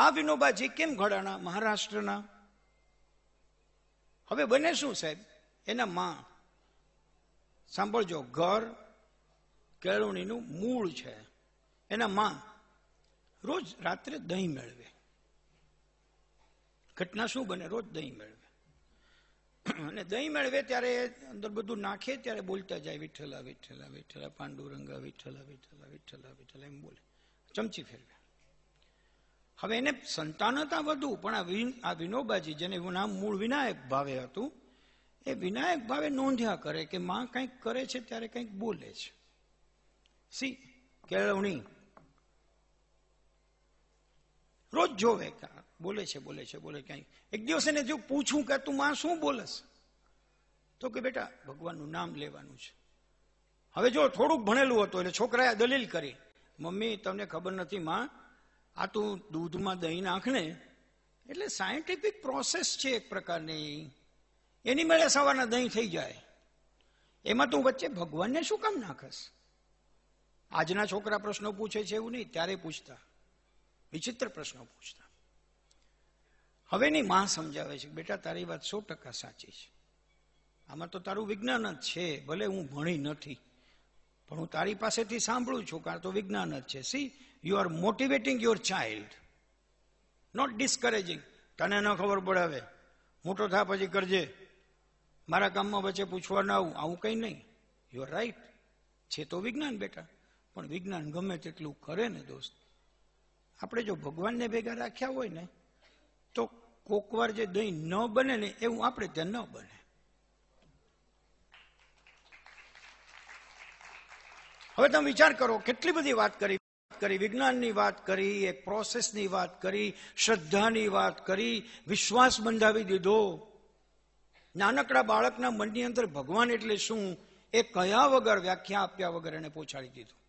આ વિનોબાજી કેમ ઘડાણા મહારાષ્ટ્રના હવે બને શું સાહેબ એના માં સાંભળજો ઘર કેળવણીનું મૂળ છે એના માં રોજ રાત્રે દહીં મેળવે ઘટના શું બને રોજ દહીં મેળવે અને દહીં મેળવે ત્યારે અંદર બધું નાખે ત્યારે બોલતા જાય વિઠ્ઠલા વિઠ્ઠલા વિઠ્ઠલા પાંડુરંગા વિઠ્ઠલા વિઠ્ઠલા વિઠ્ઠલા વિઠ્ઠલા એમ બોલે ચમચી ફેરવે હવે એને સંતાન હતા વધુ પણ આ વિનોબાજી જેને નામ મૂળ વિનાયક ભાવે હતું એ વિનાયક ભાવે નોંધ્યા કરે કે માં કંઈક કરે છે ત્યારે કંઈક બોલે છે સી કેળવણી રોજ જોવે બોલે છે બોલે છે બોલે ક્યાંય એક દિવસ એને જો પૂછું કે તું માં શું બોલસ તો કે બેટા ભગવાનનું નામ લેવાનું છે હવે જો થોડુંક ભણેલું હતું એટલે છોકરાએ દલીલ કરી મમ્મી તમને ખબર નથી માં આ તું દૂધમાં દહીં નાખ એટલે સાયન્ટિફિક પ્રોસેસ છે એક પ્રકારની એની મળે સવારના દહીં થઈ જાય એમાં તું વચ્ચે ભગવાનને શું કામ નાખસ આજના છોકરા પ્રશ્નો પૂછે છે એવું નહીં ત્યારે પૂછતા વિચિત્ર પ્રશ્નો પૂછતા હવેની માં સમજાવે છે બેટા તારી વાત સો ટકા સાચી છે આમાં તો તારું વિજ્ઞાન જ છે ભલે હું ભણી નથી પણ હું તારી પાસેથી સાંભળું છું કારણ તો વિજ્ઞાન જ છે see you are motivating your child not discouraging તને ન ખબર પડાવે મોટો થા પછી કરજે મારા કામમાં વચ્ચે પૂછવા ના આવું આવું કંઈ નહીં યુ આર રાઈટ છે તો વિજ્ઞાન બેટા પણ વિજ્ઞાન ગમે તેટલું કરે ને દોસ્ત આપણે જો ભગવાનને ભેગા રાખ્યા હોય ને તો કોકવાર જે દહીં ન બને ને એવું આપણે ત્યાં ન બને હવે તમે વિચાર કરો કેટલી બધી વાત કરી કરી વિજ્ઞાનની વાત કરી એક પ્રોસેસની વાત કરી શ્રદ્ધાની વાત કરી વિશ્વાસ બંધાવી દીધો નાનકડા બાળકના મનની અંદર ભગવાન એટલે શું એ કયા વગર વ્યાખ્યા આપ્યા વગર એને પહોંચાડી દીધું